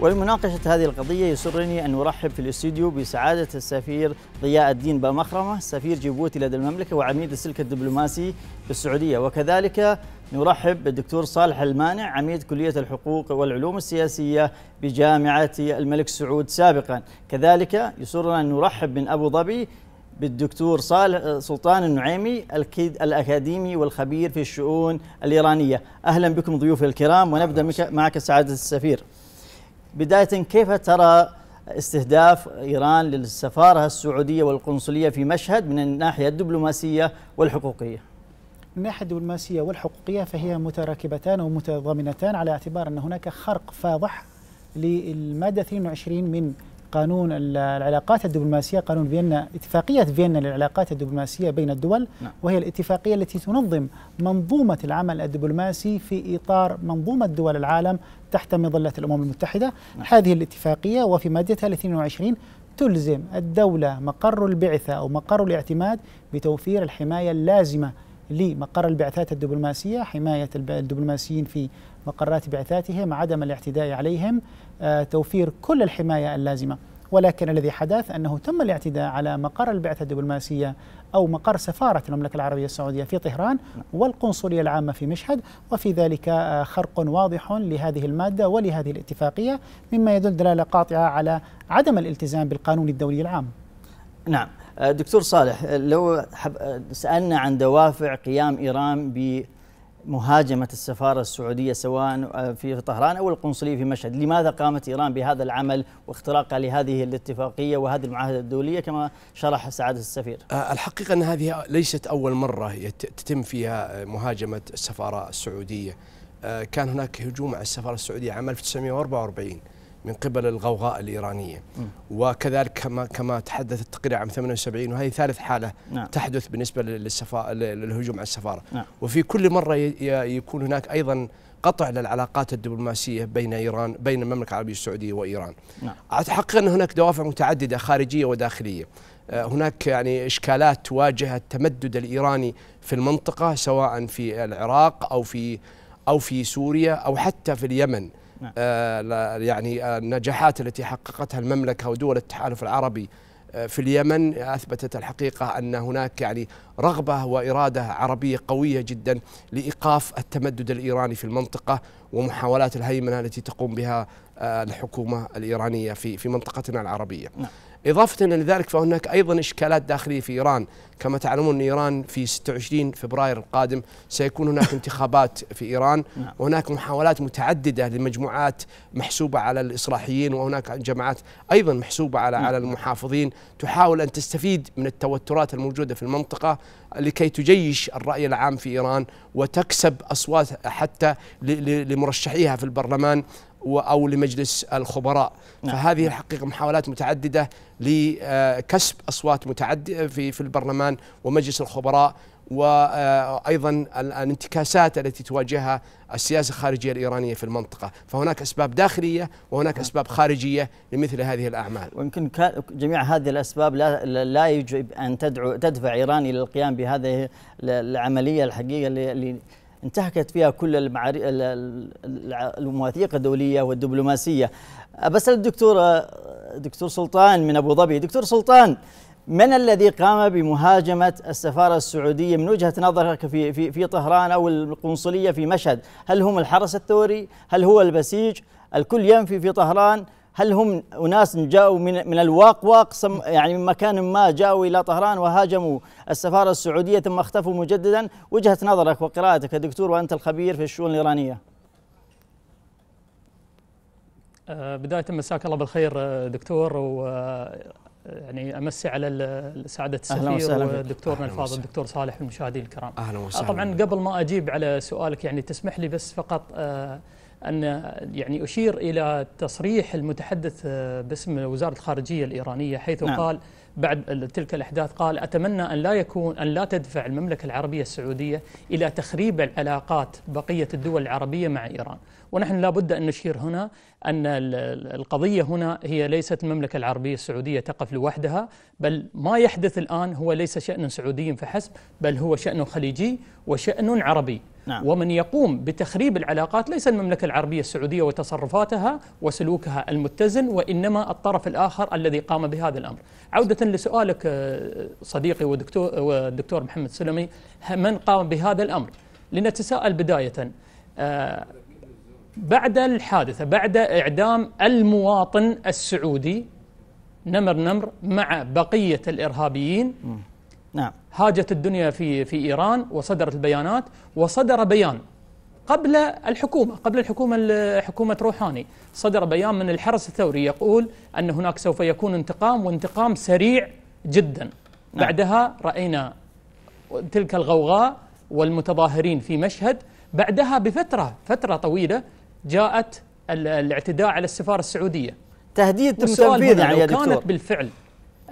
ولمناقشة هذه القضية يسرني أن أرحب في الاستديو بسعادة السفير ضياء الدين بامخرمة سفير جيبوتي لدى المملكة وعميد السلك الدبلوماسي بالسعودية وكذلك نرحب بالدكتور صالح المانع عميد كلية الحقوق والعلوم السياسية بجامعة الملك سعود سابقا كذلك يسرنا أن نرحب من أبو ظبي بالدكتور صالح سلطان النعيمي الأكاديمي والخبير في الشؤون الإيرانية أهلا بكم ضيوفي الكرام ونبدأ معك سعادة السفير بداية كيف ترى استهداف إيران للسفارة السعودية والقنصلية في مشهد من الناحية الدبلوماسية والحقوقية من الناحية الدبلوماسية والحقوقية فهي متراكبتان ومتضامنتان على اعتبار أن هناك خرق فاضح للمادة 22 من قانون العلاقات الدبلوماسية قانون فيينا اتفاقية فيينا للعلاقات الدبلوماسية بين الدول نعم. وهي الاتفاقية التي تنظم منظومة العمل الدبلوماسي في إطار منظومة دول العالم تحت مظلة الأمم المتحدة نعم. هذه الاتفاقية وفي مادتها 22 تلزم الدولة مقر البعثة أو مقر الاعتماد بتوفير الحماية اللازمة لمقر البعثات الدبلوماسية حماية الدبلوماسيين في مقرات بعثاتهم عدم الاعتداء عليهم آه، توفير كل الحماية اللازمة ولكن الذي حدث أنه تم الاعتداء على مقر البعثة الدبلوماسية أو مقر سفارة المملكة العربية السعودية في طهران والقنصلية العامة في مشهد وفي ذلك آه، خرق واضح لهذه المادة ولهذه الاتفاقية مما يدل دلالة قاطعة على عدم الالتزام بالقانون الدولي العام نعم آه، دكتور صالح لو آه، سألنا عن دوافع قيام إيران مهاجمة السفارة السعودية سواء آه، في طهران أو القنصلية في مشهد لماذا قامت إيران بهذا العمل واختراقها لهذه الاتفاقية وهذه المعاهدة الدولية كما شرح سعادة السفير آه، الحقيقة أن هذه ليست أول مرة تتم فيها آه، مهاجمة السفارة السعودية كان هناك هجوم على السفارة السعودية عام 1944 من قبل الغوغاء الإيرانية م. وكذلك كما كما تحدث التقرير عام 78 وهذه ثالث حالة نعم. تحدث بالنسبة للسفاره للهجوم على السفارة نعم. وفي كل مرة يكون هناك أيضا قطع للعلاقات الدبلوماسية بين إيران بين المملكة العربية السعودية وإيران نعم. أعتقد أن هناك دوافع متعددة خارجية وداخلية آه، هناك يعني إشكالات تواجه التمدد الإيراني في المنطقة سواء في العراق أو في أو في سوريا أو حتى في اليمن نعم. آه، يعني آه، النجاحات التي حققتها المملكة ودول التحالف العربي آه، في اليمن اثبتت الحقيقه ان هناك يعني رغبه واراده عربيه قويه جدا لايقاف التمدد الايراني في المنطقه ومحاولات الهيمنه التي تقوم بها الحكومه الايرانيه في في منطقتنا العربيه. نعم. إضافة إلى ذلك فهناك أيضا إشكالات داخلية في إيران كما تعلمون أن إيران في 26 فبراير القادم سيكون هناك انتخابات في إيران نعم. وهناك محاولات متعددة لمجموعات محسوبة على الإصلاحيين وهناك جماعات أيضا محسوبة على نعم. على المحافظين تحاول أن تستفيد من التوترات الموجودة في المنطقة لكي تجيش الرأي العام في إيران وتكسب أصوات حتى لمرشحيها في البرلمان او لمجلس الخبراء نعم. فهذه الحقيقه محاولات متعدده لكسب اصوات متعدده في في البرلمان ومجلس الخبراء وايضا آه، الانتكاسات التي تواجهها السياسه الخارجيه الايرانيه في المنطقه، فهناك اسباب داخليه وهناك نعم. اسباب خارجيه لمثل هذه الاعمال. ويمكن جميع هذه الاسباب لا لا يجب ان تدعو تدفع ايران الى القيام بهذه العمليه الحقيقه انتهكت فيها كل المعاري... المواثيق الدوليه والدبلوماسيه بسال الدكتور دكتور سلطان من ابو ظبي دكتور سلطان من الذي قام بمهاجمه السفاره السعوديه من وجهه نظرك في في في طهران او القنصليه في مشهد هل هم الحرس الثوري هل هو البسيج الكل ينفي في طهران هل هم أناس جاؤوا من من الواق واق يعني من مكان ما جاؤوا إلى طهران وهاجموا السفارة السعودية ثم اختفوا مجددا وجهة نظرك وقراءتك يا دكتور وأنت الخبير في الشؤون الإيرانية أه، بداية مساك الله بالخير أه، دكتور و أه، يعني امسي على سعاده السفير ودكتورنا الفاضل الدكتور صالح والمشاهدين الكرام اهلا وسهلا طبعا قبل ما اجيب على سؤالك يعني تسمح لي بس فقط آه أن يعني أشير إلى تصريح المتحدث آه، باسم وزارة الخارجية الإيرانية حيث نعم. قال بعد تلك الأحداث قال أتمنى أن لا يكون أن لا تدفع المملكة العربية السعودية إلى تخريب العلاقات بقية الدول العربية مع إيران ونحن لا بد أن نشير هنا أن القضية هنا هي ليست المملكة العربية السعودية تقف لوحدها بل ما يحدث الآن هو ليس شأن سعودي فحسب بل هو شأن خليجي وشأن عربي نعم. ومن يقوم بتخريب العلاقات ليس المملكة العربية السعودية وتصرفاتها وسلوكها المتزن وإنما الطرف الآخر الذي قام بهذا الأمر عودة لسؤالك آه، صديقي ودكتور, محمد سلمي من قام بهذا الأمر لنتساءل بداية آه، بعد الحادثة بعد إعدام المواطن السعودي نمر نمر مع بقية الإرهابيين نعم هاجت الدنيا في في إيران وصدرت البيانات وصدر بيان قبل الحكومة قبل الحكومة حكومة روحاني صدر بيان من الحرس الثوري يقول أن هناك سوف يكون انتقام وانتقام سريع جدا نعم. بعدها رأينا تلك الغوغاء والمتظاهرين في مشهد بعدها بفترة فترة طويلة جاءت الاعتداء على السفاره السعوديه تهديد تم تنفيذ يعني لو كانت دكتور. بالفعل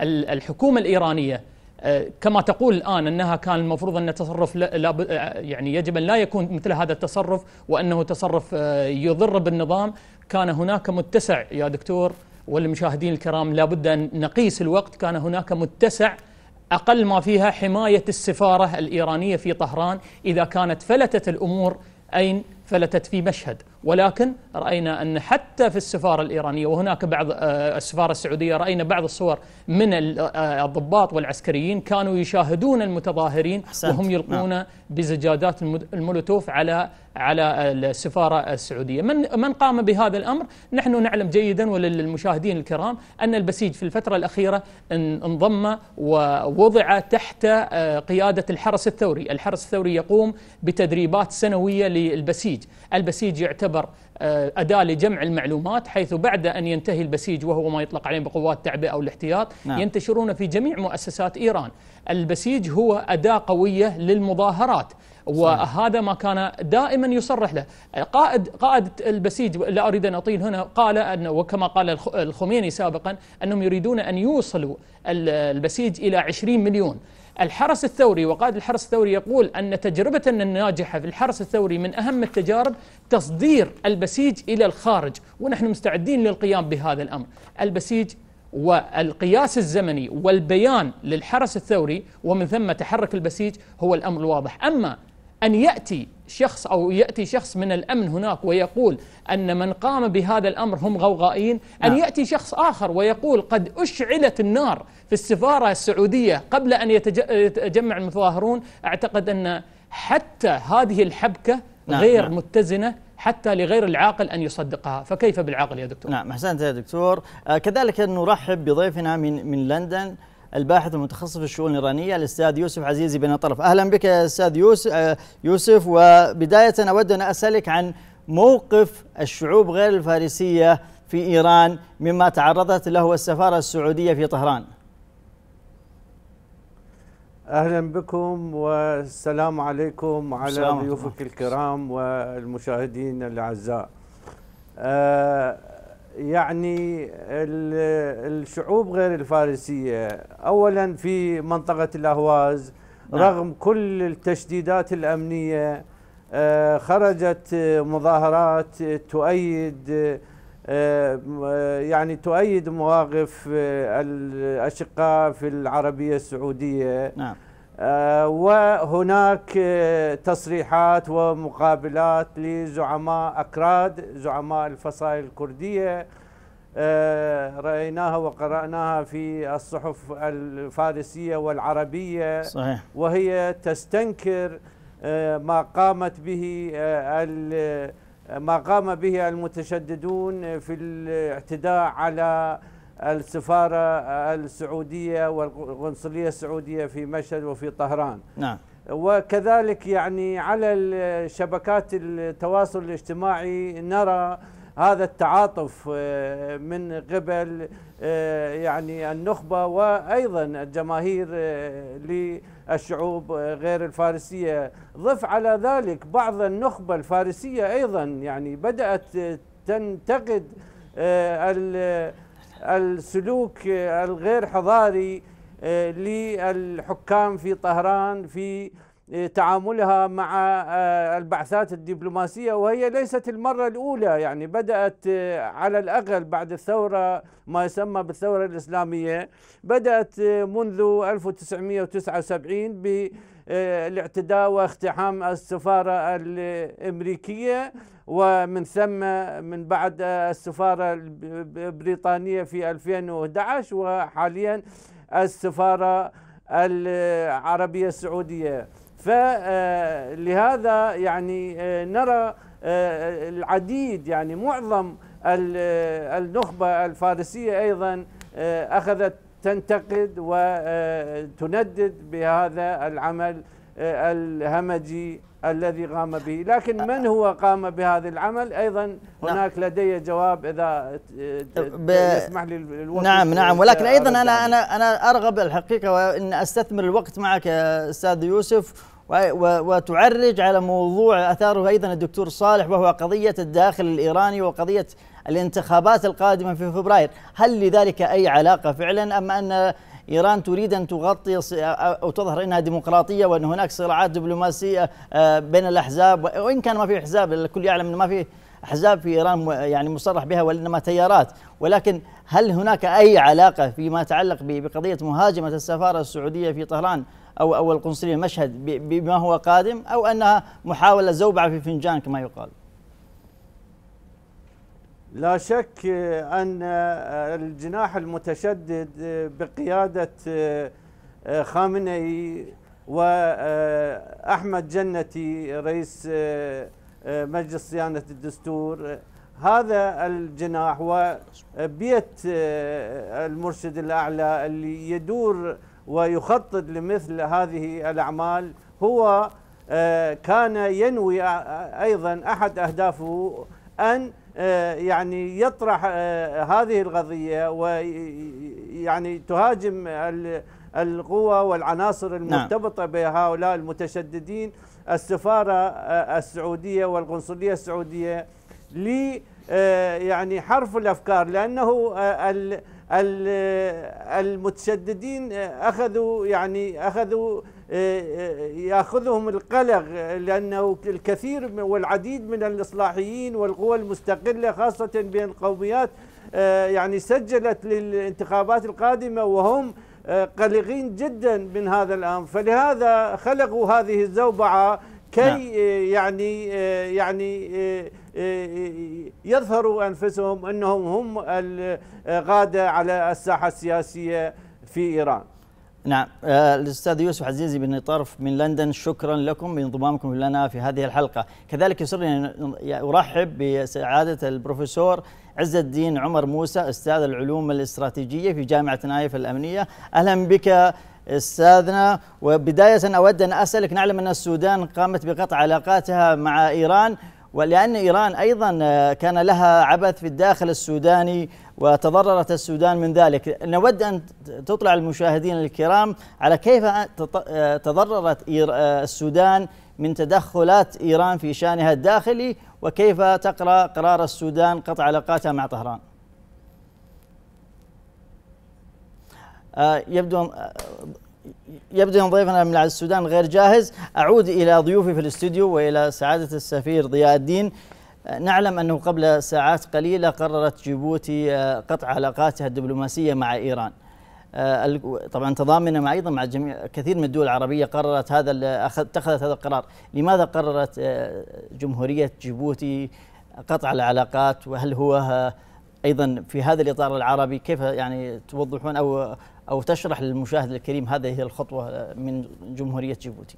الحكومه الايرانيه آه، كما تقول الان انها كان المفروض ان التصرف لا آه، يعني يجب ان لا يكون مثل هذا التصرف وانه تصرف آه، يضر بالنظام كان هناك متسع يا دكتور والمشاهدين الكرام لابد ان نقيس الوقت كان هناك متسع اقل ما فيها حمايه السفاره الايرانيه في طهران اذا كانت فلتت الامور اين فلتت في مشهد ولكن راينا ان حتى في السفاره الايرانيه وهناك بعض آه، السفاره السعوديه راينا بعض الصور من آه، الضباط والعسكريين كانوا يشاهدون المتظاهرين حسنت. وهم يلقون نعم. بزجاجات المولوتوف على على السفاره السعوديه، من من قام بهذا الامر؟ نحن نعلم جيدا وللمشاهدين الكرام ان البسيج في الفتره الاخيره انضم ووضع تحت آه، قياده الحرس الثوري، الحرس الثوري يقوم بتدريبات سنويه للبسيج البسيج البسيج يعتبر آه، أداة لجمع المعلومات حيث بعد أن ينتهي البسيج وهو ما يطلق عليه بقوات التعبئة أو الاحتياط نعم. ينتشرون في جميع مؤسسات إيران البسيج هو أداة قوية للمظاهرات وهذا ما كان دائما يصرح له قائد قائد البسيج لا اريد ان اطيل هنا قال ان وكما قال الخميني سابقا انهم يريدون ان يوصلوا البسيج الى 20 مليون الحرس الثوري وقائد الحرس الثوري يقول أن تجربتنا الناجحة في الحرس الثوري من أهم التجارب تصدير البسيج إلى الخارج ونحن مستعدين للقيام بهذا الأمر البسيج والقياس الزمني والبيان للحرس الثوري ومن ثم تحرك البسيج هو الأمر الواضح أما أن يأتي شخص أو يأتي شخص من الأمن هناك ويقول أن من قام بهذا الأمر هم غوغائيين نعم. أن يأتي شخص آخر ويقول قد أشعلت النار في السفارة السعودية قبل أن يتجمع المتظاهرون أعتقد أن حتى هذه الحبكة نعم. غير نعم. متزنة حتى لغير العاقل أن يصدقها فكيف بالعاقل يا دكتور؟ نعم أحسنت يا دكتور آه، كذلك نرحب بضيفنا من, من لندن الباحث المتخصص في الشؤون الايرانيه الاستاذ يوسف عزيزي بن طرف اهلا بك يا استاذ يوسف آه، يوسف وبدايه اود ان اسالك عن موقف الشعوب غير الفارسيه في ايران مما تعرضت له السفاره السعوديه في طهران اهلا بكم والسلام عليكم على ضيوفك الكرام والمشاهدين الاعزاء آه، يعني الشعوب غير الفارسية أولا في منطقة الأهواز نعم. رغم كل التشديدات الأمنية آه، خرجت مظاهرات تؤيد آه، آه، يعني تؤيد مواقف الأشقاء في العربية السعودية نعم. آه، وهناك آه، تصريحات ومقابلات لزعماء أكراد زعماء الفصائل الكردية آه، رأيناها وقرأناها في الصحف الفارسية والعربية صحيح. وهي تستنكر ما قامت به ما قام به المتشددون في الاعتداء على السفارة السعودية والقنصلية السعودية في مشهد وفي طهران نعم وكذلك يعني على شبكات التواصل الاجتماعي نرى هذا التعاطف آه، من قبل آه، يعني النخبة وأيضا الجماهير آه، للشعوب غير الفارسية ضف على ذلك بعض النخبة الفارسية أيضا يعني بدأت تنتقد السلوك آه، الغير حضاري آه، للحكام في طهران في آه، تعاملها مع البعثات الدبلوماسية وهي ليست المرة الأولى يعني بدأت على الأقل بعد الثورة ما يسمى بالثورة الإسلامية بدأت منذ 1979 ب الاعتداء واقتحام السفارة الأمريكية ومن ثم من بعد السفارة البريطانية في 2011 وحاليا السفارة العربية السعودية فلهذا آه، يعني آه، نرى آه، العديد يعني معظم النخبة الفارسية أيضا أخذت تنتقد وتندد آه، بهذا العمل آه، الهمجي الذي قام به لكن من هو قام بهذا العمل أيضا نعم. هناك لدي جواب إذا آه، تسمح يسمح لي الوقت نعم نعم ولكن أيضا أنا, أنا, أنا أرغب الحقيقة وأن أستثمر الوقت معك أستاذ يوسف وتعرج على موضوع أثاره أيضا الدكتور صالح وهو قضية الداخل الإيراني وقضية الانتخابات القادمة في فبراير هل لذلك أي علاقة فعلا أم أن إيران تريد أن تغطي أو تظهر أنها ديمقراطية وأن هناك صراعات دبلوماسية آه، بين الأحزاب وإن كان ما في أحزاب الكل يعلم أن ما في أحزاب في إيران يعني مصرح بها وإنما تيارات ولكن هل هناك أي علاقة فيما يتعلق بقضية مهاجمة السفارة السعودية في طهران أو أو القنصلية مشهد بما هو قادم أو أنها محاولة زوبعة في فنجان كما يقال لا شك أن آه، الجناح المتشدد آه، بقيادة آه، خامنئي وأحمد جنتي رئيس مجلس صيانة الدستور هذا الجناح وبيت المرشد الأعلى اللي يدور ويخطط لمثل هذه الأعمال هو كان ينوي أيضا أحد أهدافه أن آه، يعني يطرح آه، هذه القضية ويعني آه، تهاجم القوى والعناصر نعم. المرتبطة بهؤلاء المتشددين السفارة السعودية والقنصلية السعودية لي يعني حرف الافكار لانه المتشددين اخذوا يعني اخذوا آه، آه، ياخذهم القلق لانه الكثير والعديد من الاصلاحيين والقوى المستقله خاصه بين القوميات آه، يعني سجلت للانتخابات القادمه وهم قلقين جدا من هذا الامر فلهذا خلقوا هذه الزوبعه كي نعم. يعني يعني يظهروا انفسهم انهم هم الغاده على الساحه السياسيه في ايران نعم آه، الاستاذ يوسف عزيزي بن طرف من لندن شكرا لكم بانضمامكم لنا في هذه الحلقه، كذلك يسرني ان ارحب بسعاده البروفيسور عز الدين عمر موسى استاذ العلوم الاستراتيجيه في جامعه نايف الامنيه، اهلا بك استاذنا وبدايه اود ان اسالك نعلم ان السودان قامت بقطع علاقاتها مع ايران ولان ايران ايضا آه، كان لها عبث في الداخل السوداني وتضررت السودان من ذلك نود أن تطلع المشاهدين الكرام على كيف تضررت السودان من تدخلات إيران في شأنها الداخلي وكيف تقرأ قرار السودان قطع علاقاتها مع طهران آه، يبدو آه، يبدو أن ضيفنا من السودان غير جاهز أعود إلى ضيوفي في الاستوديو وإلى سعادة السفير ضياء الدين نعلم أنه قبل ساعات قليلة قررت جيبوتي آه، قطع علاقاتها الدبلوماسية مع إيران آه، طبعا تضامنا مع أيضا مع جميع كثير من الدول العربية قررت هذا اتخذت هذا القرار لماذا قررت آه، جمهورية جيبوتي قطع العلاقات وهل هو أيضا في هذا الإطار العربي كيف يعني توضحون أو أو تشرح للمشاهد الكريم هذه الخطوة من جمهورية جيبوتي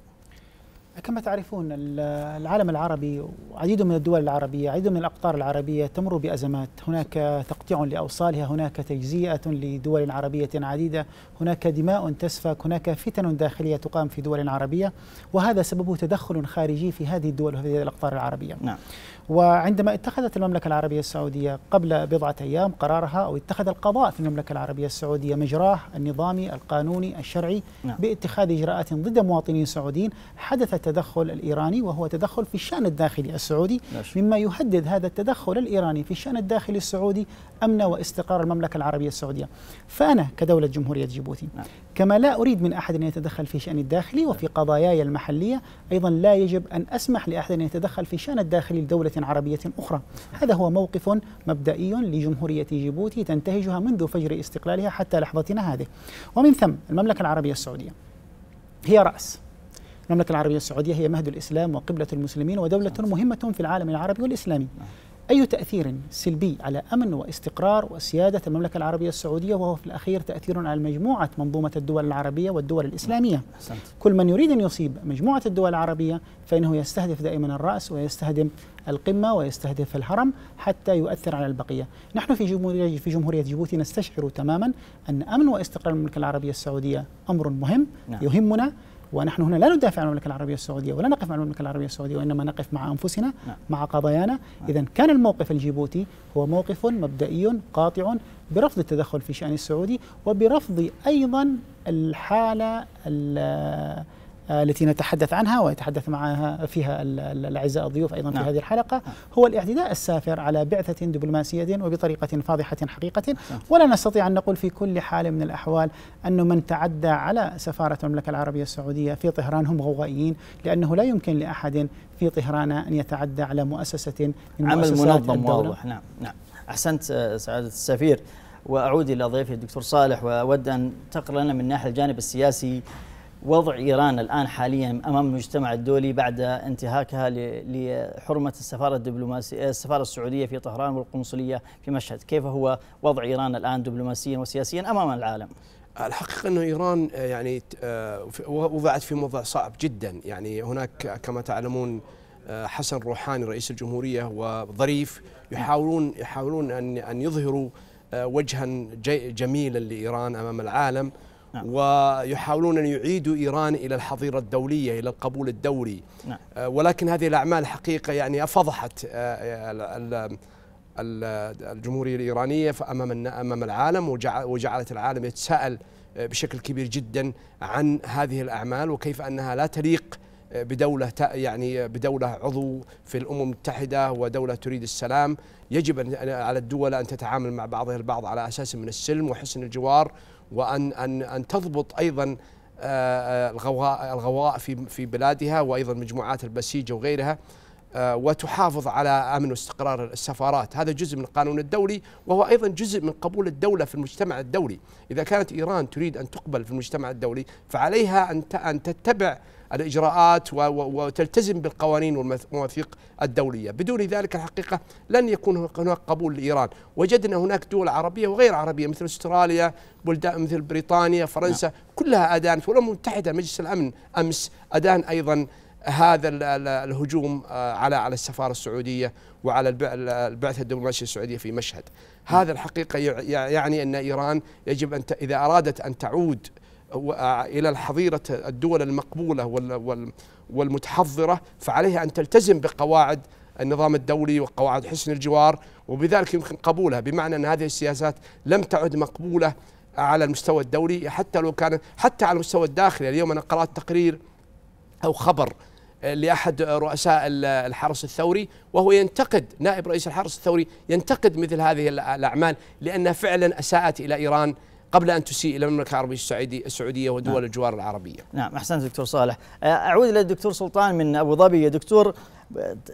كما تعرفون العالم العربي وعديد من الدول العربية عديد من الأقطار العربية تمر بأزمات هناك تقطيع لأوصالها هناك تجزئة لدول عربية عديدة هناك دماء تسفك هناك فتن داخلية تقام في دول عربية وهذا سببه تدخل خارجي في هذه الدول وهذه الأقطار العربية نعم. وعندما اتخذت المملكة العربية السعودية قبل بضعة أيام قرارها أو اتخذ القضاء في المملكة العربية السعودية مجراه النظامي القانوني الشرعي نعم. باتخاذ إجراءات ضد مواطنين سعوديين حدث التدخل الإيراني وهو تدخل في الشأن الداخلي السعودي نعم. مما يهدد هذا التدخل الإيراني في الشأن الداخلي السعودي أمن واستقرار المملكة العربية السعودية فأنا كدولة جمهورية جيبوتي نعم. كما لا أريد من أحد أن يتدخل في شأني الداخلي وفي قضاياي المحلية أيضا لا يجب أن أسمح لأحد أن يتدخل في شأن الداخلي لدولة عربية أخرى هذا هو موقف مبدئي لجمهورية جيبوتي تنتهجها منذ فجر استقلالها حتى لحظتنا هذه ومن ثم المملكة العربية السعودية هي رأس المملكة العربية السعودية هي مهد الإسلام وقبلة المسلمين ودولة مهمة في العالم العربي والإسلامي أي تأثير سلبي على أمن واستقرار وسيادة المملكة العربية السعودية وهو في الأخير تأثير على مجموعة منظومة الدول العربية والدول الإسلامية حسنت. كل من يريد أن يصيب مجموعة الدول العربية فإنه يستهدف دائما الرأس ويستهدم القمة ويستهدف الهرم حتى يؤثر على البقية نحن في جمهورية, في جمهورية جيبوتي نستشعر تماما أن أمن واستقرار المملكة العربية السعودية أمر مهم نعم. يهمنا ونحن هنا لا ندافع عن المملكه العربيه السعوديه ولا نقف مع المملكه العربيه السعوديه وانما نقف مع انفسنا نعم. مع قضايانا نعم. اذا كان الموقف الجيبوتي هو موقف مبدئي قاطع برفض التدخل في شان السعودي وبرفض ايضا الحاله آه، التي نتحدث عنها ويتحدث معها فيها الأعزاء الضيوف أيضا في نعم. هذه الحلقة هو الاعتداء السافر على بعثة دبلوماسية وبطريقة فاضحة حقيقة نعم. ولا نستطيع أن نقول في كل حال من الأحوال أن من تعدى على سفارة المملكة العربية السعودية في طهران هم غوغائيين لأنه لا يمكن لأحد في طهران أن يتعدى على مؤسسة من عمل منظم الدولة. واضح نعم نعم أحسنت سعادة السفير وأعود إلى ضيفي الدكتور صالح وأود أن تقرأ لنا من ناحية الجانب السياسي وضع إيران الآن حاليا أمام المجتمع الدولي بعد انتهاكها لحرمة السفارة الدبلوماسية السفارة السعودية في طهران والقنصلية في مشهد كيف هو وضع إيران الآن دبلوماسيا وسياسيا أمام العالم الحقيقة انه إيران آه، يعني آه، وضعت في موضع صعب جدا يعني هناك كما تعلمون آه، حسن روحاني رئيس الجمهورية وظريف يحاولون يحاولون أن أن يظهروا وجها جميلا لإيران أمام العالم نعم. ويحاولون أن يعيدوا إيران إلى الحظيرة الدولية إلى القبول الدولي نعم. آه، ولكن هذه الأعمال حقيقة يعني أفضحت آه، الجمهورية الإيرانية أمام أمام العالم وجعلت العالم يتساءل آه، بشكل كبير جدا عن هذه الأعمال وكيف أنها لا تليق بدولة يعني بدولة عضو في الأمم المتحدة ودولة تريد السلام يجب على الدول أن تتعامل مع بعضها البعض على أساس من السلم وحسن الجوار وان ان ان تضبط ايضا آه، آه، الغواء الغواء في في بلادها وايضا مجموعات البسيجه وغيرها آه، وتحافظ على امن واستقرار السفارات، هذا جزء من القانون الدولي وهو ايضا جزء من قبول الدوله في المجتمع الدولي، اذا كانت ايران تريد ان تقبل في المجتمع الدولي فعليها ان ان تتبع الإجراءات وتلتزم بالقوانين والمواثيق الدولية بدون ذلك الحقيقة لن يكون هناك قبول لإيران وجدنا هناك دول عربية وغير عربية مثل أستراليا بلدان مثل بريطانيا فرنسا نعم. كلها أدانت والأمم المتحدة مجلس الأمن أمس أدان أيضا هذا الهجوم آه، على على السفاره السعوديه وعلى البعثه الدبلوماسيه السعوديه في مشهد نعم. هذا الحقيقه يعني ان ايران يجب ان اذا ارادت ان تعود الى الحظيره الدول المقبوله والمتحضره فعليها ان تلتزم بقواعد النظام الدولي وقواعد حسن الجوار وبذلك يمكن قبولها بمعنى ان هذه السياسات لم تعد مقبوله على المستوى الدولي حتى لو كان حتى على المستوى الداخلي اليوم انا قرات تقرير او خبر لاحد رؤساء الحرس الثوري وهو ينتقد نائب رئيس الحرس الثوري ينتقد مثل هذه الاعمال لانها فعلا اساءت الى ايران قبل أن تسيء إلى المملكة العربية السعودية السعوديه ودول نعم. الجوار العربية نعم أحسنت دكتور صالح آه، أعود إلى الدكتور سلطان من أبو ظبي يا دكتور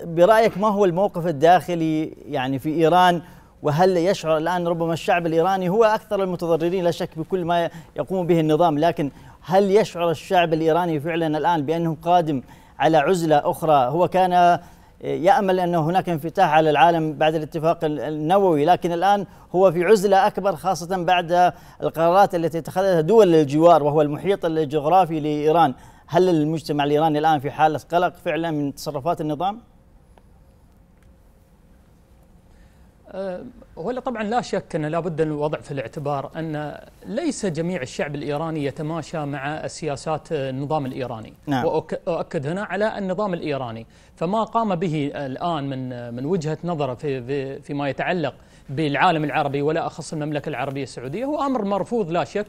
برأيك ما هو الموقف الداخلي يعني في إيران وهل يشعر الآن ربما الشعب الإيراني هو أكثر المتضررين لا شك بكل ما يقوم به النظام لكن هل يشعر الشعب الإيراني فعلا الآن بأنه قادم على عزلة أخرى هو كان يامل ان هناك انفتاح على العالم بعد الاتفاق النووي لكن الان هو في عزله اكبر خاصه بعد القرارات التي اتخذتها دول الجوار وهو المحيط الجغرافي لايران هل المجتمع الايراني الان في حاله قلق فعلا من تصرفات النظام أه، ولا طبعا لا شك أن لابد أن الوضع في الاعتبار أن ليس جميع الشعب الإيراني يتماشى مع سياسات النظام الإيراني نعم. وأؤكد هنا على النظام الإيراني فما قام به الآن من من وجهة نظره في, في فيما يتعلق بالعالم العربي ولا أخص المملكة العربية السعودية هو أمر مرفوض لا شك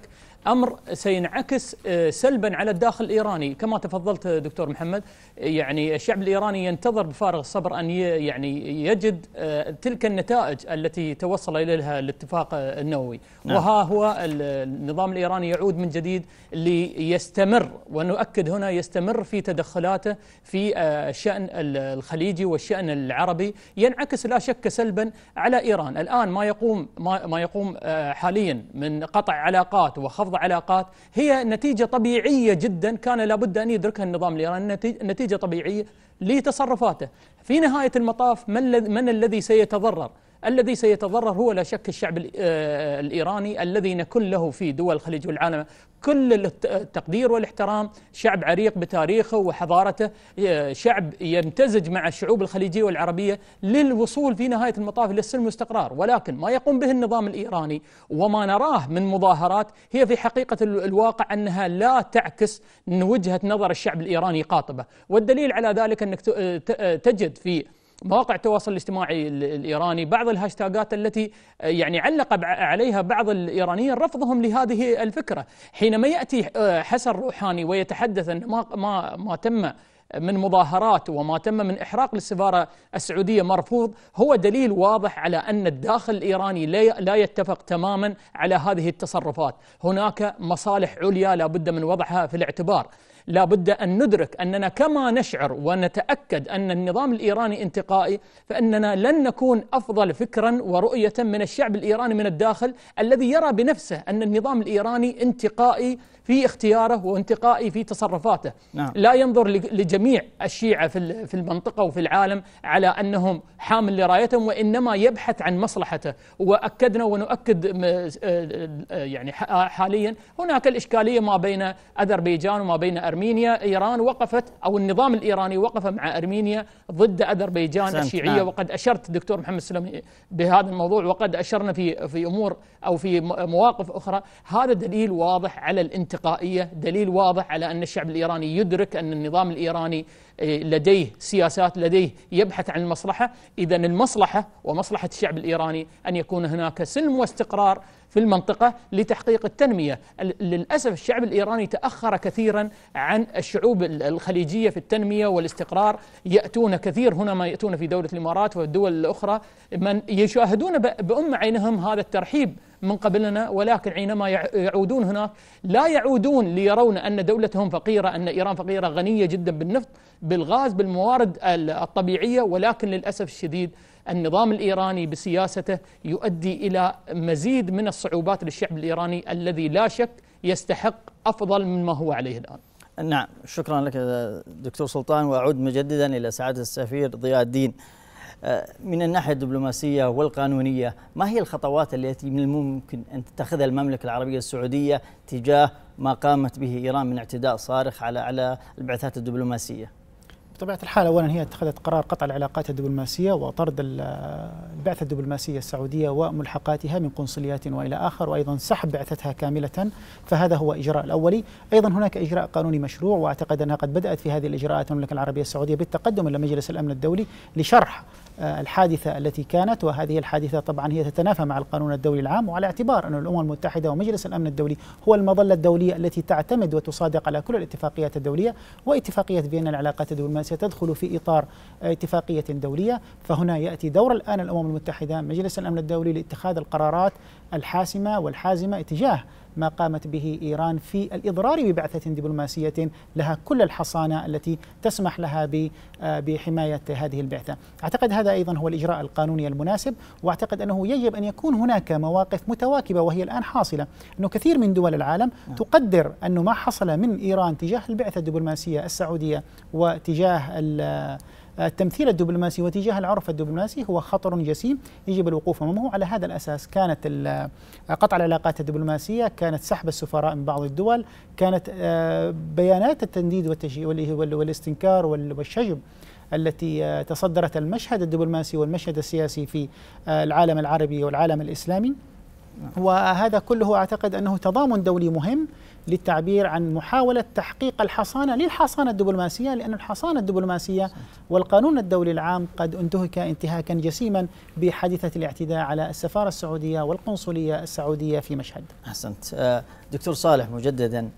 امر سينعكس آه، سلبا على الداخل الايراني كما تفضلت دكتور محمد يعني الشعب الايراني ينتظر بفارغ الصبر ان يعني يجد آه، تلك النتائج التي توصل اليها الاتفاق النووي نعم. وها هو النظام الايراني يعود من جديد ليستمر ونؤكد هنا يستمر في تدخلاته في آه، الشان الخليجي والشان العربي ينعكس لا شك سلبا على ايران الان ما يقوم ما يقوم حاليا من قطع علاقات وخفض وحفظ علاقات هي نتيجة طبيعية جدا كان لابد أن يدركها النظام الإيراني نتيجة طبيعية لتصرفاته في نهاية المطاف من, من الذي سيتضرر الذي سيتضرر هو لا شك الشعب آه، الإيراني الذي نكن له في دول الخليج والعالم كل التقدير والاحترام شعب عريق بتاريخه وحضارته آه، شعب يمتزج مع الشعوب الخليجية والعربية للوصول في نهاية المطاف إلى السلم والاستقرار ولكن ما يقوم به النظام الإيراني وما نراه من مظاهرات هي في حقيقة الواقع أنها لا تعكس وجهة نظر الشعب الإيراني قاطبة والدليل على ذلك أنك آه، تجد في مواقع التواصل الاجتماعي الايراني بعض الهاشتاجات التي آه، يعني علق عليها بعض الايرانيين رفضهم لهذه الفكره حينما ياتي آه، حسن روحاني ويتحدث ان ما ما ما تم من مظاهرات وما تم من احراق للسفاره السعوديه مرفوض هو دليل واضح على ان الداخل الايراني لا يتفق تماما على هذه التصرفات، هناك مصالح عليا لا بد من وضعها في الاعتبار. لا بد أن ندرك أننا كما نشعر ونتأكد أن النظام الإيراني انتقائي فإننا لن نكون أفضل فكرا ورؤية من الشعب الإيراني من الداخل الذي يرى بنفسه أن النظام الإيراني انتقائي في اختياره وانتقائي في تصرفاته نعم. لا ينظر لجميع الشيعة في المنطقة وفي العالم على أنهم حامل لرايتهم وإنما يبحث عن مصلحته وأكدنا ونؤكد آه، آه، يعني آه، حاليا هناك الإشكالية ما بين أذربيجان وما بين أرمينيا إيران وقفت أو النظام الإيراني وقف مع أرمينيا ضد أذربيجان الشيعية نعم. وقد أشرت دكتور محمد سلمي بهذا الموضوع وقد أشرنا في في أمور أو في مواقف أخرى هذا دليل واضح على الانتقاء انتقائيه دليل واضح على ان الشعب الايراني يدرك ان النظام الايراني آه، لديه سياسات لديه يبحث عن المصلحه، اذا المصلحه ومصلحه الشعب الايراني ان يكون هناك سلم واستقرار في المنطقه لتحقيق التنميه، للاسف الشعب الايراني تاخر كثيرا عن الشعوب الخليجيه في التنميه والاستقرار، ياتون كثير هنا ما ياتون في دوله الامارات والدول الاخرى من يشاهدون بام عينهم هذا الترحيب من قبلنا ولكن حينما يعودون هناك لا يعودون ليرون أن دولتهم فقيرة أن إيران فقيرة غنية جدا بالنفط بالغاز بالموارد الطبيعية ولكن للأسف الشديد النظام الإيراني بسياسته يؤدي إلى مزيد من الصعوبات للشعب الإيراني الذي لا شك يستحق أفضل مما هو عليه الآن نعم شكرا لك دكتور سلطان وأعود مجددا إلى سعادة السفير ضياء الدين آه، من الناحية الدبلوماسية والقانونية ما هي الخطوات التي من الممكن أن تتخذها المملكة العربية السعودية تجاه ما قامت به إيران من اعتداء صارخ على على البعثات الدبلوماسية بطبيعه الحال اولا هي اتخذت قرار قطع العلاقات الدبلوماسيه وطرد البعثه الدبلوماسيه السعوديه وملحقاتها من قنصليات والى اخر وايضا سحب بعثتها كامله فهذا هو اجراء الاولي، ايضا هناك اجراء قانوني مشروع واعتقد انها قد بدات في هذه الاجراءات المملكه العربيه السعوديه بالتقدم الى مجلس الامن الدولي لشرح آه، الحادثه التي كانت وهذه الحادثه طبعا هي تتنافى مع القانون الدولي العام وعلى اعتبار ان الامم المتحده ومجلس الامن الدولي هو المظله الدوليه التي تعتمد وتصادق على كل الاتفاقيات الدوليه واتفاقيه فيينا العلاقات الدبلوماسيه ستدخل في إطار اتفاقية دولية فهنا يأتي دور الآن الأمم المتحدة مجلس الأمن الدولي لاتخاذ القرارات الحاسمة والحازمة اتجاه ما قامت به إيران في الإضرار ببعثة دبلوماسية لها كل الحصانة التي تسمح لها آه، بحماية هذه البعثة أعتقد هذا أيضا هو الإجراء القانوني المناسب وأعتقد أنه يجب أن يكون هناك مواقف متواكبة وهي الآن حاصلة أنه كثير من دول العالم نعم. تقدر أن ما حصل من إيران تجاه البعثة الدبلوماسية السعودية وتجاه التمثيل الدبلوماسي واتجاه العرف الدبلوماسي هو خطر جسيم يجب الوقوف امامه على هذا الاساس كانت قطع العلاقات الدبلوماسيه كانت سحب السفراء من بعض الدول كانت آه، بيانات التنديد والاستنكار والشجب التي آه، تصدرت المشهد الدبلوماسي والمشهد السياسي في آه، العالم العربي والعالم الاسلامي نعم. وهذا كله اعتقد انه تضامن دولي مهم للتعبير عن محاولة تحقيق الحصانة للحصانة الدبلوماسية لأن الحصانة الدبلوماسية والقانون الدولي العام قد انتهك انتهاكا جسيما بحادثة الاعتداء على السفارة السعودية والقنصلية السعودية في مشهد أحسنت آه، دكتور صالح مجددا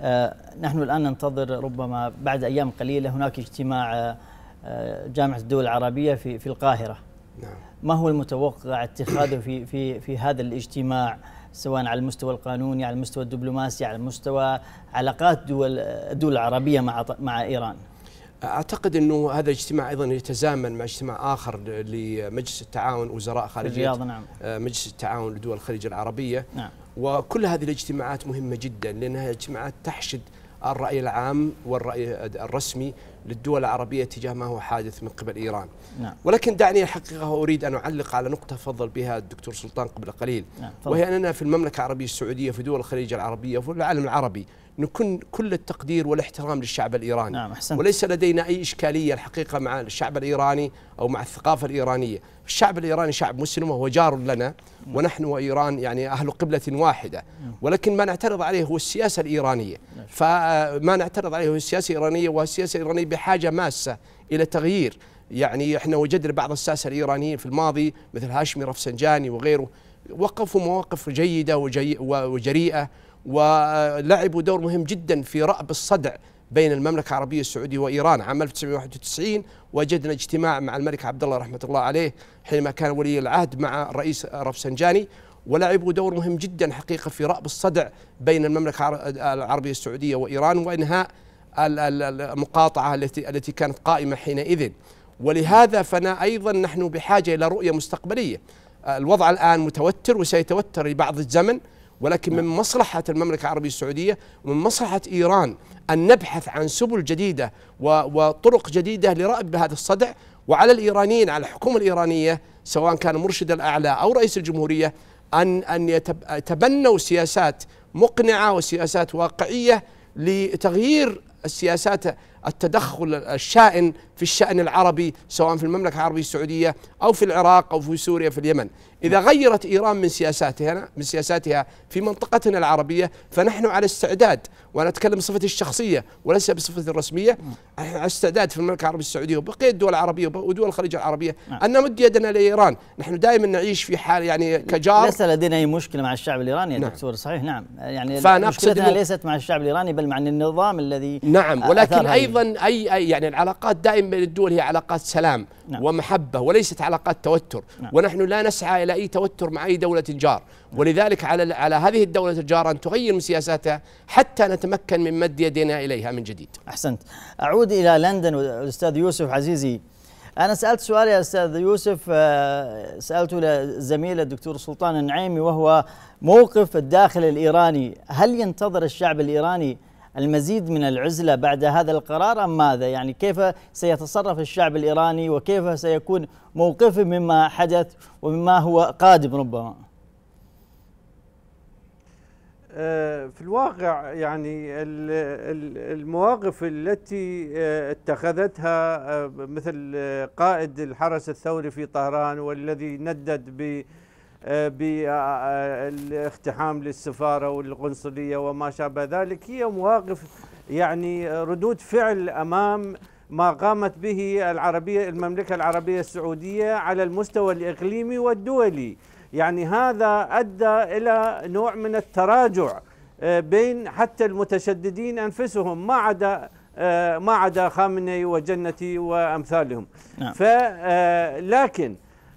آه، نحن الآن ننتظر ربما بعد أيام قليلة هناك اجتماع آه، جامعة الدول العربية في في القاهرة نعم. ما هو المتوقع اتخاذه في في في هذا الاجتماع سواء على المستوى القانوني على المستوى الدبلوماسي على مستوى علاقات دول الدول العربيه مع مع ايران اعتقد انه هذا الاجتماع ايضا يتزامن مع اجتماع اخر لمجلس التعاون وزراء خارجيه نعم. آه، مجلس التعاون لدول الخليج العربيه نعم. وكل هذه الاجتماعات مهمه جدا لانها اجتماعات تحشد الرأي العام والرأي الرسمي للدول العربية تجاه ما هو حادث من قبل إيران نعم. ولكن دعني الحقيقة أريد أن أعلق على نقطة فضل بها الدكتور سلطان قبل قليل نعم. وهي أننا في المملكة العربية السعودية في دول الخليج العربية وفي العالم العربي نكون كل التقدير والاحترام للشعب الإيراني نعم أحسنت. وليس لدينا أي إشكالية الحقيقة مع الشعب الإيراني أو مع الثقافة الإيرانية الشعب الإيراني شعب مسلم وهو جار لنا نعم. ونحن وإيران يعني أهل قبلة واحدة نعم. ولكن ما نعترض عليه هو السياسة الإيرانية نعم. فما آه، نعترض عليه هو السياسة الإيرانية والسياسة الإيرانية بحاجة ماسة إلى تغيير يعني احنا وجدنا بعض الساسة الإيرانيين في الماضي مثل هاشمي رفسنجاني وغيره وقفوا مواقف جيدة وجريئة ولعبوا دور مهم جدا في رأب الصدع بين المملكة العربية السعودية وإيران عام 1991 وجدنا اجتماع مع الملك عبد الله رحمة الله عليه حينما كان ولي العهد مع الرئيس رفسنجاني ولعبوا دور مهم جدا حقيقة في رأب الصدع بين المملكة العربية السعودية وإيران وإنهاء المقاطعة التي التي كانت قائمة حينئذ ولهذا فنا أيضا نحن بحاجة إلى رؤية مستقبلية الوضع الآن متوتر وسيتوتر لبعض الزمن ولكن من مصلحة المملكة العربية السعودية ومن مصلحة إيران أن نبحث عن سبل جديدة وطرق جديدة لرأب بهذا الصدع وعلى الإيرانيين على الحكومة الإيرانية سواء كان مرشد الأعلى أو رئيس الجمهورية أن أن يتبنوا سياسات مقنعة وسياسات واقعية لتغيير السياسات التدخل الشائن في الشأن العربي سواء في المملكة العربية السعودية أو في العراق أو في سوريا في اليمن إذا غيرت إيران من سياساتها من سياساتها في منطقتنا العربية فنحن على استعداد وأنا أتكلم بصفتي الشخصية وليس بصفتي الرسمية نحن على استعداد في المملكة العربية السعودية وبقية الدول العربية ودول الخليج العربية نعم. أن نمد يدنا لإيران نحن دائما نعيش في حال يعني كجار ليس لدينا أي مشكلة مع الشعب الإيراني يا نعم. دكتور صحيح نعم يعني مشكلتنا ليست مع الشعب الإيراني بل مع النظام الذي نعم آه، ولكن أيضا أي, أي يعني العلاقات دائما بين الدول هي علاقات سلام نعم. ومحبة وليست علاقات توتر نعم. ونحن لا نسعى إلى اي توتر مع اي دوله جار، ولذلك على على هذه الدوله الجار ان تغير من سياساتها حتى نتمكن من مد يدنا اليها من جديد. احسنت. اعود الى لندن الاستاذ يوسف عزيزي. انا سالت سؤال يا استاذ يوسف آه، سالته لزميل الدكتور سلطان النعيمي وهو موقف الداخل الايراني، هل ينتظر الشعب الايراني المزيد من العزلة بعد هذا القرار أم ماذا يعني كيف سيتصرف الشعب الإيراني وكيف سيكون موقفه مما حدث ومما هو قادم ربما آه، في الواقع يعني المواقف التي آه، اتخذتها آه، مثل قائد الحرس الثوري في طهران والذي ندد ب آه، بالاقتحام آه، آه، للسفاره والقنصليه وما شابه ذلك هي مواقف يعني ردود فعل امام ما قامت به العربيه المملكه العربيه السعوديه على المستوى الاقليمي والدولي يعني هذا ادى الى نوع من التراجع بين حتى المتشددين انفسهم ما عدا ما عدا خامنئي وجنتي وامثالهم نعم. لكن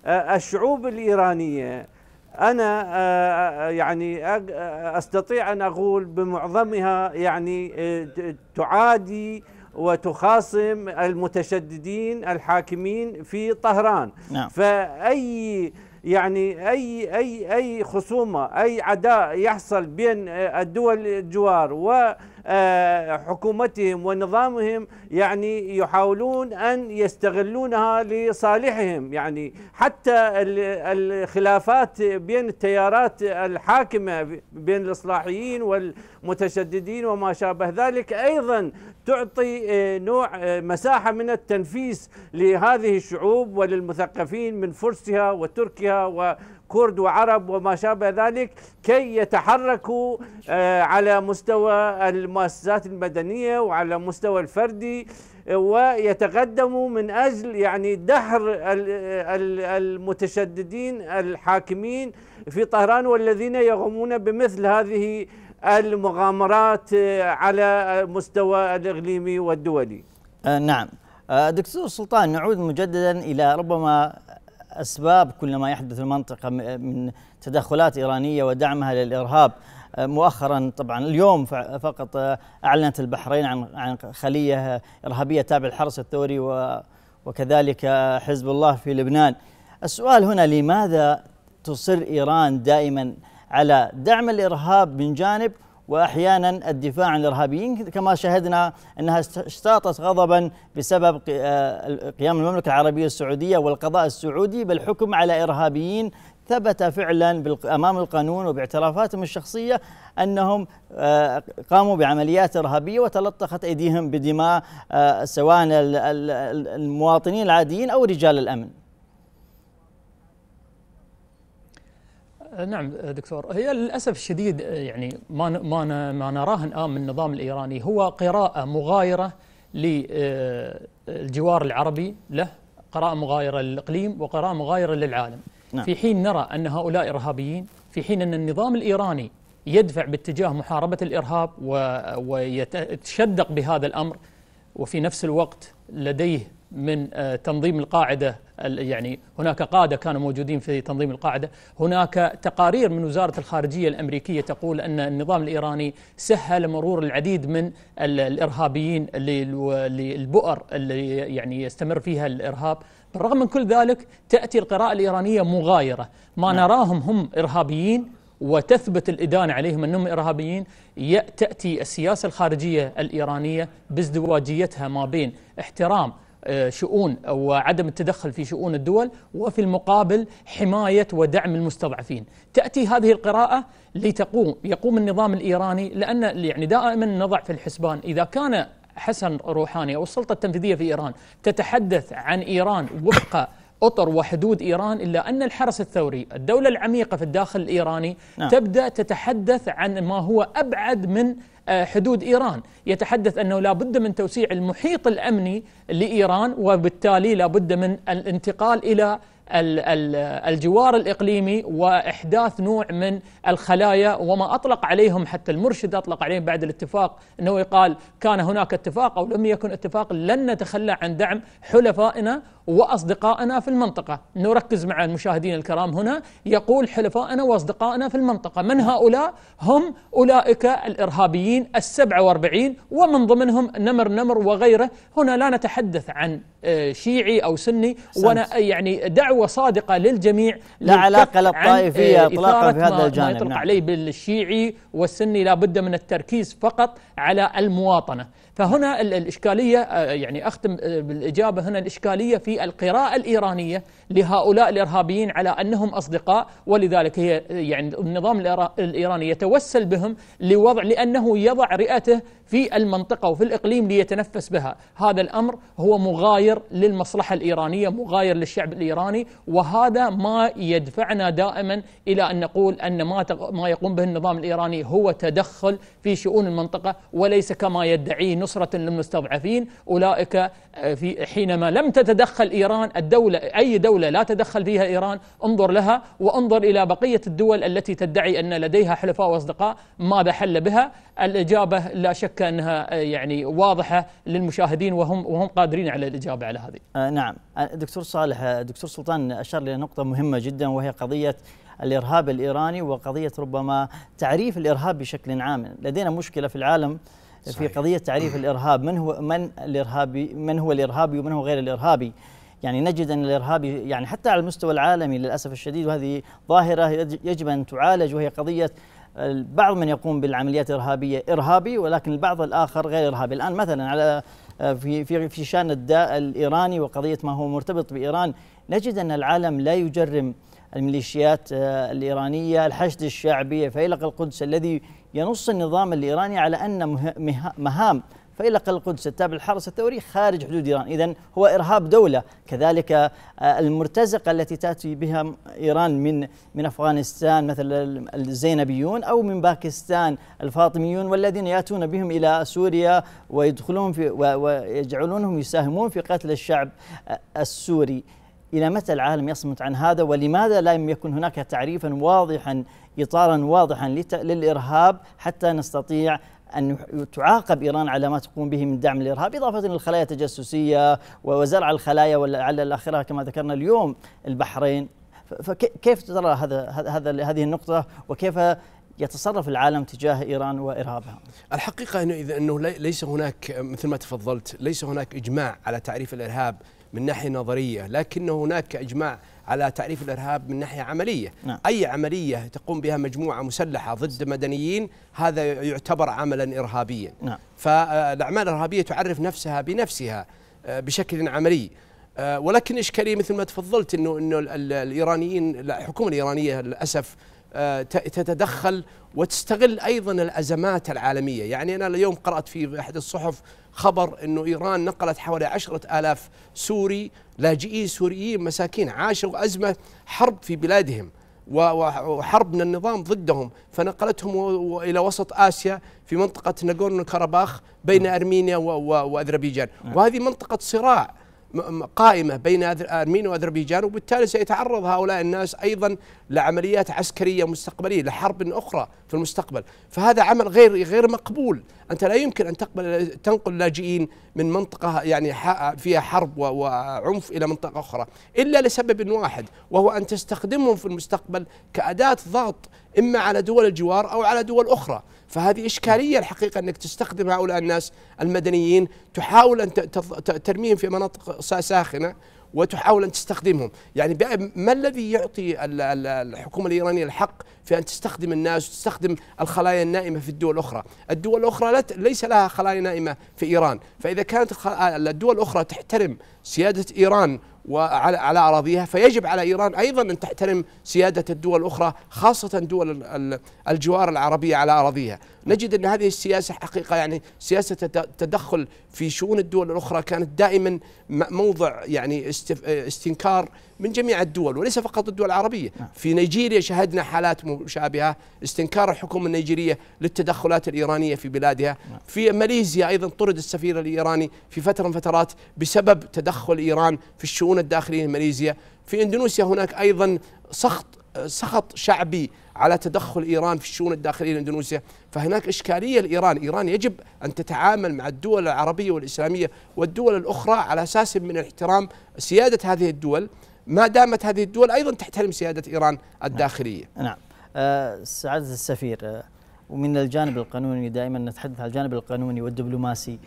الشعوب الايرانيه انا آه، آه، يعني آه، استطيع ان اقول بمعظمها يعني تعادي وتخاصم المتشددين الحاكمين في طهران نعم. فاي يعني اي اي اي خصومه اي عداء يحصل بين الدول الجوار و آه، حكومتهم ونظامهم يعني يحاولون أن يستغلونها لصالحهم يعني حتى الخلافات بين التيارات الحاكمة بين الإصلاحيين والمتشددين وما شابه ذلك أيضا تعطي آه، نوع آه، مساحة من التنفيس لهذه الشعوب وللمثقفين من فرسها وتركها كرد وعرب وما شابه ذلك كي يتحركوا آه، على مستوى المؤسسات المدنية وعلى مستوى الفردي ويتقدموا من أجل يعني دحر المتشددين الحاكمين في طهران والذين يقومون بمثل هذه المغامرات آه، على مستوى الإقليمي والدولي آه، نعم دكتور سلطان نعود مجددا إلى ربما أسباب كل ما يحدث في المنطقة من تدخلات إيرانية ودعمها للإرهاب آه، مؤخرا طبعا اليوم فقط آه، أعلنت البحرين عن عن خلية آه، إرهابية تابعة للحرس الثوري وكذلك حزب الله في لبنان السؤال هنا لماذا تصر إيران دائما على دعم الإرهاب من جانب واحيانا الدفاع عن الارهابيين كما شاهدنا انها اشتاطت غضبا بسبب آه، قيام المملكه العربيه السعوديه والقضاء السعودي بالحكم على ارهابيين ثبت فعلا امام القانون وباعترافاتهم الشخصيه انهم آه، قاموا بعمليات ارهابيه وتلطخت ايديهم بدماء آه، سواء المواطنين العاديين او رجال الامن نعم دكتور هي للاسف الشديد يعني ما ما ما نراه الان من النظام الايراني هو قراءه مغايره للجوار آه، العربي له قراءه مغايره للاقليم وقراءه مغايره للعالم نعم. في حين نرى ان هؤلاء ارهابيين في حين ان النظام الايراني يدفع باتجاه محاربه الارهاب ويتشدق بهذا الامر وفي نفس الوقت لديه من آه، تنظيم القاعده يعني هناك قاده كانوا موجودين في تنظيم القاعده، هناك تقارير من وزاره الخارجيه الامريكيه تقول ان النظام الايراني سهل مرور العديد من الارهابيين للبؤر اللي يعني يستمر فيها الارهاب بالرغم من كل ذلك تأتي القراءة الإيرانية مغايرة ما نعم. نراهم هم إرهابيين وتثبت الإدانة عليهم أنهم إرهابيين تأتي السياسة الخارجية الإيرانية بازدواجيتها ما بين احترام آه، شؤون وعدم التدخل في شؤون الدول وفي المقابل حماية ودعم المستضعفين تأتي هذه القراءة لتقوم يقوم النظام الإيراني لأن يعني دائما نضع في الحسبان إذا كان حسن روحاني أو السلطة التنفيذية في إيران تتحدث عن إيران وفق أطر وحدود إيران إلا أن الحرس الثوري الدولة العميقة في الداخل الإيراني نعم. تبدأ تتحدث عن ما هو أبعد من آه، حدود إيران يتحدث أنه لا بد من توسيع المحيط الأمني لإيران وبالتالي لا بد من الانتقال إلى الجوار الإقليمي وإحداث نوع من الخلايا وما أطلق عليهم حتى المرشد أطلق عليهم بعد الاتفاق أنه قال كان هناك اتفاق أو لم يكن اتفاق لن نتخلى عن دعم حلفائنا وأصدقائنا في المنطقة نركز مع المشاهدين الكرام هنا يقول حلفائنا وأصدقائنا في المنطقة من هؤلاء هم أولئك الإرهابيين السبعة واربعين ومن ضمنهم نمر نمر وغيره هنا لا نتحدث عن آه، شيعي أو سني وأنا يعني دعوة دعوة صادقة للجميع لا علاقة للطائفية إطلاقا في هذا الجانب ما يطلق نعم. عليه بالشيعي والسني لا بد من التركيز فقط على المواطنة فهنا الإشكالية آه، يعني أختم آه، بالإجابة هنا الإشكالية في القراءة الإيرانية لهؤلاء الإرهابيين على أنهم أصدقاء ولذلك هي آه، يعني النظام الإيراني يتوسل بهم لوضع لأنه يضع رئته في المنطقة وفي الإقليم ليتنفس بها هذا الأمر هو مغاير للمصلحة الإيرانية مغاير للشعب الإيراني وهذا ما يدفعنا دائما إلى أن نقول أن ما, ما يقوم به النظام الإيراني هو تدخل في شؤون المنطقة وليس كما يدعي نصرة للمستضعفين أولئك آه، في حينما لم تتدخل إيران الدولة أي دولة لا تدخل فيها إيران انظر لها وانظر إلى بقية الدول التي تدعي أن لديها حلفاء وأصدقاء ماذا حل بها الإجابة لا شك أنها آه، يعني واضحة للمشاهدين وهم وهم قادرين على الإجابة على هذه آه نعم آه، دكتور صالح دكتور سلطان أشار إلى نقطة مهمة جدا وهي قضية الارهاب الايراني وقضيه ربما تعريف الارهاب بشكل عام، لدينا مشكله في العالم صحيح. في قضيه تعريف الارهاب من هو من الارهابي من هو الارهابي ومن هو غير الارهابي يعني نجد ان الارهابي يعني حتى على المستوى العالمي للاسف الشديد وهذه ظاهره يجب ان تعالج وهي قضيه بعض من يقوم بالعمليات الارهابيه ارهابي ولكن البعض الاخر غير ارهابي الان مثلا على آه، في في في شان الداء الايراني وقضيه ما هو مرتبط بايران نجد ان العالم لا يجرم الميليشيات آه، الايرانيه الحشد الشعبي فيلق القدس الذي ينص النظام الايراني على ان مهام فيلق القدس التابع للحرس الثوري خارج حدود إيران إذا هو إرهاب دولة كذلك آه، المرتزقة التي تأتي بها إيران من من أفغانستان مثل الزينبيون أو من باكستان الفاطميون والذين يأتون بهم إلى سوريا ويدخلون في ويجعلونهم يساهمون في قتل الشعب آه، السوري إلى متى العالم يصمت عن هذا ولماذا لم يكن هناك تعريفا واضحا إطارا واضحا للإرهاب حتى نستطيع أن تعاقب إيران على ما تقوم به من دعم الإرهاب إضافة للخلايا التجسسية وزرع الخلايا ولعل الآخرة كما ذكرنا اليوم البحرين فكيف ترى هذا هذا هذه النقطة وكيف يتصرف العالم تجاه ايران وارهابها؟ الحقيقه انه اذا انه ليس هناك مثل ما تفضلت ليس هناك اجماع على تعريف الارهاب من ناحيه نظريه، لكن هناك اجماع على تعريف الارهاب من ناحيه عمليه، نعم. اي عمليه تقوم بها مجموعه مسلحه ضد مدنيين هذا يعتبر عملا ارهابيا. نعم. فالاعمال الارهابيه تعرف نفسها بنفسها آه، بشكل عملي. آه، ولكن اشكاليه مثل ما تفضلت انه انه الايرانيين الحكومه الايرانيه للاسف آه، تتدخل وتستغل ايضا الازمات العالميه، يعني انا اليوم قرات في احد الصحف خبر أنه إيران نقلت حوالي عشرة آلاف سوري لاجئي سوريين مساكين عاشوا أزمة حرب في بلادهم وحرب من النظام ضدهم فنقلتهم الى وسط اسيا في منطقه ناغورنو كارباخ بين نعم. ارمينيا واذربيجان نعم. وهذه منطقه صراع قائمة بين أرمينيا وأذربيجان وبالتالي سيتعرض هؤلاء الناس أيضا لعمليات عسكرية مستقبلية لحرب أخرى في المستقبل فهذا عمل غير غير مقبول أنت لا يمكن أن تقبل تنقل لاجئين من منطقة يعني فيها حرب وعنف إلى منطقة أخرى إلا لسبب واحد وهو أن تستخدمهم في المستقبل كأداة ضغط إما على دول الجوار أو على دول أخرى فهذه إشكالية الحقيقة أنك تستخدم هؤلاء الناس المدنيين تحاول أن ترميهم في مناطق ساخنة وتحاول ان تستخدمهم، يعني ما الذي يعطي الحكومه الايرانيه الحق في ان تستخدم الناس وتستخدم الخلايا النائمه في الدول الاخرى، الدول الاخرى ليس لها خلايا نائمه في ايران، فاذا كانت الدول الاخرى تحترم سياده ايران وعلى على اراضيها فيجب على ايران ايضا ان تحترم سياده الدول الاخرى خاصه دول الجوار العربيه على اراضيها، نجد ان هذه السياسه حقيقه يعني سياسه التدخل في شؤون الدول الاخرى كانت دائما موضع يعني استنكار من جميع الدول وليس فقط الدول العربية نعم. في نيجيريا شهدنا حالات مشابهة استنكار الحكومة النيجيرية للتدخلات الإيرانية في بلادها نعم. في ماليزيا أيضا طرد السفير الإيراني في فترة من فترات بسبب تدخل إيران في الشؤون الداخلية لماليزيا في اندونيسيا هناك ايضا سخط سخط شعبي على تدخل ايران في الشؤون الداخليه لاندونيسيا، فهناك اشكاليه لايران، ايران يجب ان تتعامل مع الدول العربيه والاسلاميه والدول الاخرى على اساس من الاحترام سياده هذه الدول ما دامت هذه الدول أيضا تحترم سيادة إيران الداخلية نعم, نعم. أه سعادة السفير آه، ومن الجانب القانوني دائما نتحدث عن الجانب القانوني والدبلوماسي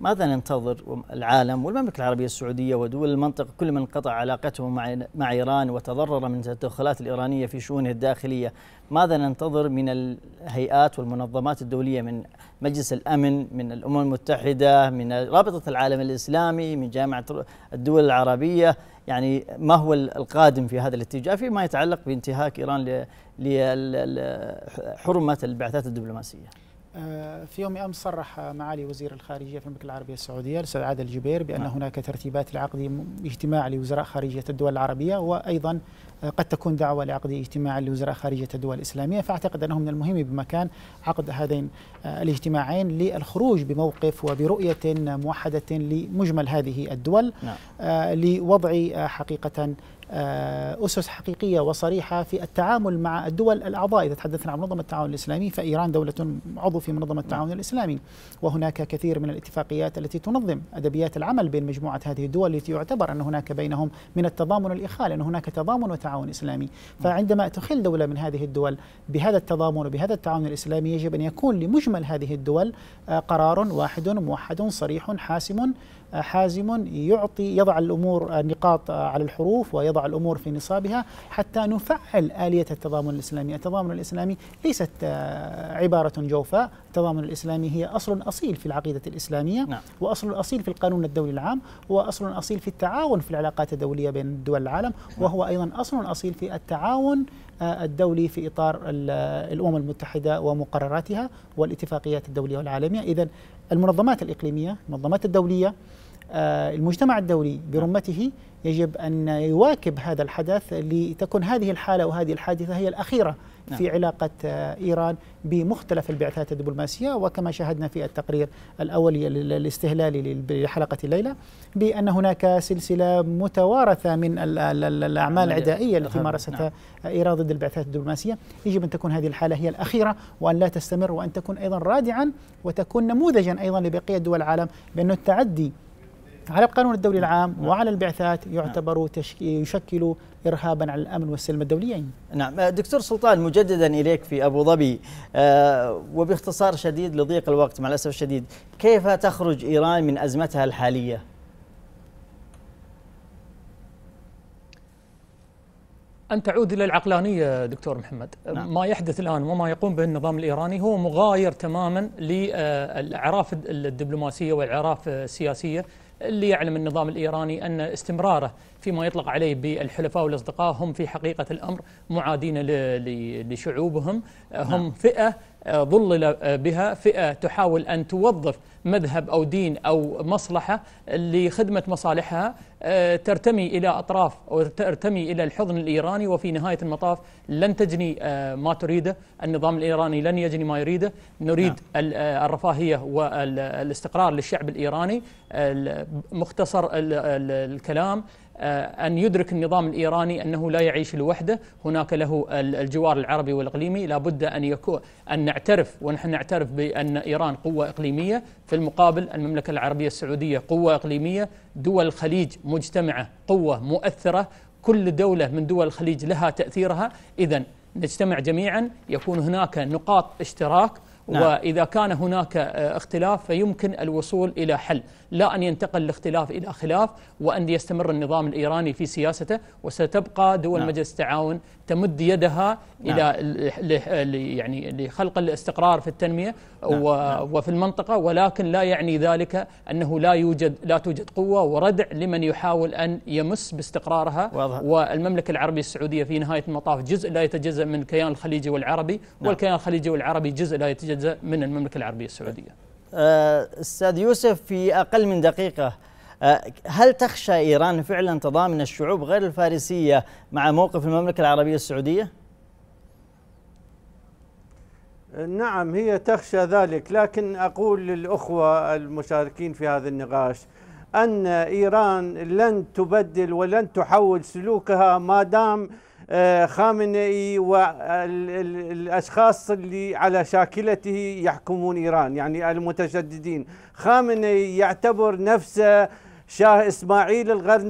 ماذا ننتظر العالم والمملكة العربية السعودية ودول المنطقة كل من قطع علاقته مع, مع إيران وتضرر من التدخلات الإيرانية في شؤونه الداخلية ماذا ننتظر من الهيئات والمنظمات الدولية من مجلس الأمن من الأمم المتحدة من رابطة العالم الإسلامي من جامعة الدول العربية يعني ما هو القادم في هذا الاتجاه فيما يتعلق بانتهاك إيران لحرمة البعثات الدبلوماسية آه، في يوم امس صرح معالي وزير الخارجيه في المملكه العربيه السعوديه الاستاذ عادل الجبير بان نعم. هناك ترتيبات لعقد اجتماع لوزراء خارجيه الدول العربيه وايضا آه، قد تكون دعوه لعقد اجتماع لوزراء خارجيه الدول الاسلاميه فاعتقد انه من المهم بمكان عقد هذين آه، الاجتماعين للخروج بموقف وبرؤيه موحده لمجمل هذه الدول نعم. لوضع حقيقه آه، أسس حقيقية وصريحة في التعامل مع الدول الأعضاء إذا تحدثنا عن منظمة التعاون الإسلامي فإيران دولة عضو في منظمة التعاون الإسلامي وهناك كثير من الاتفاقيات التي تنظم أدبيات العمل بين مجموعة هذه الدول التي يعتبر أن هناك بينهم من التضامن الإخاء لأن هناك تضامن وتعاون إسلامي فعندما تخل دولة من هذه الدول بهذا التضامن وبهذا التعاون الإسلامي يجب أن يكون لمجمل هذه الدول آه، قرار واحد موحد صريح حاسم آه، حازم يعطي يضع الأمور نقاط على الحروف ويضع ويضع الأمور في نصابها حتى نفعل آلية التضامن الإسلامي التضامن الإسلامي ليست آه، عبارة جوفاء التضامن الإسلامي هي أصل أصيل في العقيدة الإسلامية نعم. وأصل أصيل في القانون الدولي العام وأصل أصيل في التعاون في العلاقات الدولية بين دول العالم نعم. وهو أيضا أصل أصيل في التعاون آه، الدولي في إطار آه، الأمم المتحدة ومقرراتها والاتفاقيات الدولية والعالمية إذا المنظمات الإقليمية المنظمات الدولية المجتمع الدولي برمته يجب أن يواكب هذا الحدث لتكون هذه الحالة وهذه الحادثة هي الأخيرة نعم. في علاقة آه، إيران بمختلف البعثات الدبلوماسية وكما شاهدنا في التقرير الأولي الاستهلالي لحلقة الليلة بأن هناك سلسلة متوارثة من الأعمال نعم. العدائية التي نعم. مارستها آه، نعم. إيران ضد البعثات الدبلوماسية يجب أن تكون هذه الحالة هي الأخيرة وأن لا تستمر وأن تكون أيضا رادعا وتكون نموذجا أيضا لبقية دول العالم بأن التعدي على القانون الدولي نعم. العام نعم. وعلى البعثات نعم. يعتبر تشك... يشكل ارهابا على الامن والسلم الدوليين. نعم آه، دكتور سلطان مجددا اليك في ابو ظبي آه وباختصار شديد لضيق الوقت مع الاسف الشديد، كيف تخرج ايران من ازمتها الحاليه؟ أن تعود إلى العقلانية دكتور محمد نعم. ما يحدث الآن وما يقوم به النظام الإيراني هو مغاير تماما للأعراف الدبلوماسية والأعراف السياسية اللي يعلم النظام الإيراني أن استمراره فيما يطلق عليه بالحلفاء والأصدقاء هم في حقيقة الأمر معادين لشعوبهم هم نعم. فئة ضلل آه، آه، بها فئة تحاول أن توظف مذهب أو دين أو مصلحة لخدمة مصالحها آه، ترتمي إلى أطراف أو ترتمي إلى الحضن الإيراني وفي نهاية المطاف لن تجني ما تريده النظام الإيراني لن يجني ما يريده نريد نعم. الرفاهية والاستقرار للشعب الإيراني مختصر الكلام آه، أن يدرك النظام الإيراني أنه لا يعيش لوحده هناك له الجوار العربي والإقليمي لابد أن يكون أن نعترف ونحن نعترف بأن إيران قوة إقليمية في المقابل المملكة العربية السعودية قوة إقليمية دول الخليج مجتمعة قوة مؤثرة كل دولة من دول الخليج لها تأثيرها إذا نجتمع جميعا يكون هناك نقاط اشتراك نعم. وإذا كان هناك آه، اختلاف فيمكن الوصول إلى حل لا أن ينتقل الاختلاف إلى خلاف وأن يستمر النظام الإيراني في سياسته وستبقى دول نعم. مجلس التعاون تمد يدها نعم. إلى يعني لخلق الاستقرار في التنمية نعم. نعم. وفي المنطقة ولكن لا يعني ذلك أنه لا يوجد لا توجد قوة وردع لمن يحاول أن يمس باستقرارها واضح. والمملكة العربية السعودية في نهاية المطاف جزء لا يتجزأ من الكيان الخليجي والعربي نعم. والكيان الخليجي والعربي جزء لا يتجزأ من المملكة العربية السعودية آه، استاذ يوسف في اقل من دقيقه آه، هل تخشى ايران فعلا تضامن الشعوب غير الفارسيه مع موقف المملكه العربيه السعوديه؟ نعم هي تخشى ذلك لكن اقول للاخوه المشاركين في هذا النقاش ان ايران لن تبدل ولن تحول سلوكها ما دام خامنئي والاشخاص اللي على شاكلته يحكمون ايران يعني المتشددين خامنئي يعتبر نفسه شاه اسماعيل القرن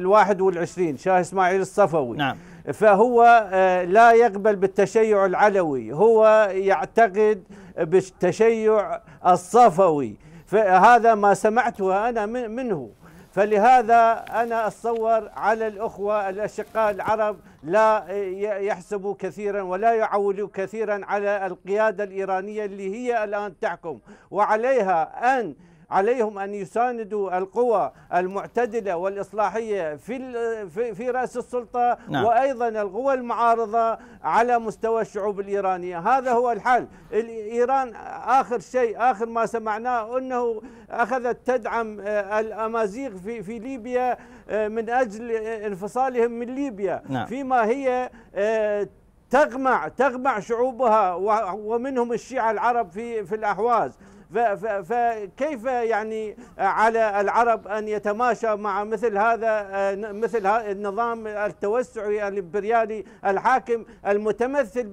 الواحد والعشرين شاه اسماعيل الصفوي نعم فهو آه، لا يقبل بالتشيع العلوي هو يعتقد بالتشيع الصفوي فهذا ما سمعته انا منه فلهذا أنا أتصور على الأخوة الأشقاء العرب لا يحسبوا كثيرا ولا يعولوا كثيرا على القيادة الإيرانية اللي هي الآن تحكم وعليها أن عليهم أن يساندوا القوى المعتدلة والإصلاحية في في رأس السلطة نعم. وأيضا القوى المعارضة على مستوى الشعوب الإيرانية هذا هو الحل إيران آخر شيء آخر ما سمعناه أنه أخذت تدعم آه، الأمازيغ في, في ليبيا آه، من أجل انفصالهم من ليبيا نعم. فيما هي آه، تغمع تغمع شعوبها ومنهم الشيعة العرب في في الأحواز فكيف يعني على العرب أن يتماشى مع مثل هذا آه، مثل هذا النظام التوسعي الإمبريالي الحاكم المتمثل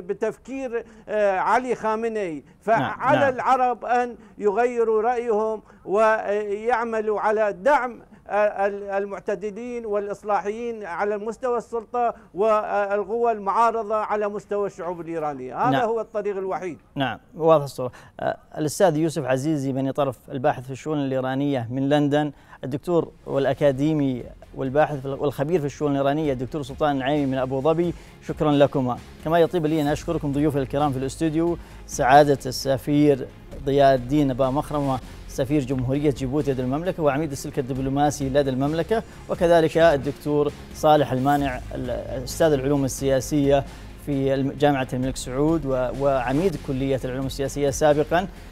بتفكير آه، علي خامنئي نعم، فعلى نعم. العرب أن يغيروا رأيهم ويعملوا على دعم المعتدلين والإصلاحيين على مستوى السلطة والقوى المعارضة على مستوى الشعوب الإيرانية هذا نعم. هو الطريق الوحيد نعم واضح الصورة آه، الأستاذ يوسف عزيزي بني طرف الباحث في الشؤون الإيرانية من لندن الدكتور والأكاديمي والباحث والخبير في الشؤون الإيرانية الدكتور سلطان النعيمي من أبو ظبي شكرا لكما كما يطيب لي أن أشكركم ضيوفي الكرام في الاستوديو سعادة السفير ضياء الدين أبا مخرمة سفير جمهورية جيبوتي لدى المملكة وعميد السلك الدبلوماسي لدى المملكة وكذلك الدكتور صالح المانع أستاذ العلوم السياسية في جامعة الملك سعود وعميد كلية العلوم السياسية سابقا